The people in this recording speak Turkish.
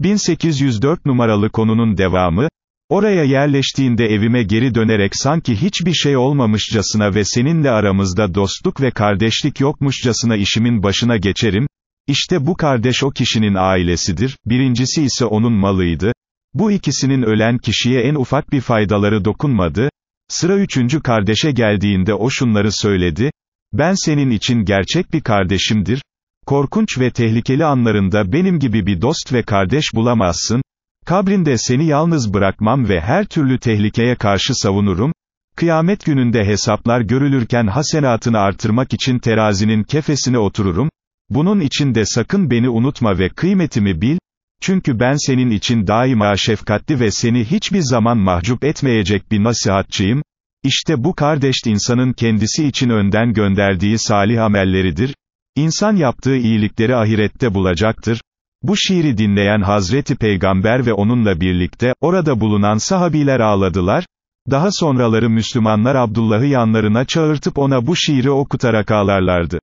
1804 numaralı konunun devamı, oraya yerleştiğinde evime geri dönerek sanki hiçbir şey olmamışçasına ve seninle aramızda dostluk ve kardeşlik yokmuşçasına işimin başına geçerim, İşte bu kardeş o kişinin ailesidir, birincisi ise onun malıydı, bu ikisinin ölen kişiye en ufak bir faydaları dokunmadı, sıra üçüncü kardeşe geldiğinde o şunları söyledi, ben senin için gerçek bir kardeşimdir, Korkunç ve tehlikeli anlarında benim gibi bir dost ve kardeş bulamazsın, kabrinde seni yalnız bırakmam ve her türlü tehlikeye karşı savunurum, kıyamet gününde hesaplar görülürken hasenatını artırmak için terazinin kefesine otururum, bunun için de sakın beni unutma ve kıymetimi bil, çünkü ben senin için daima şefkatli ve seni hiçbir zaman mahcup etmeyecek bir nasihatçıyım, İşte bu kardeş insanın kendisi için önden gönderdiği salih amelleridir, İnsan yaptığı iyilikleri ahirette bulacaktır. Bu şiiri dinleyen Hazreti Peygamber ve onunla birlikte, orada bulunan sahabiler ağladılar, daha sonraları Müslümanlar Abdullah'ı yanlarına çağırtıp ona bu şiiri okutarak ağlarlardı.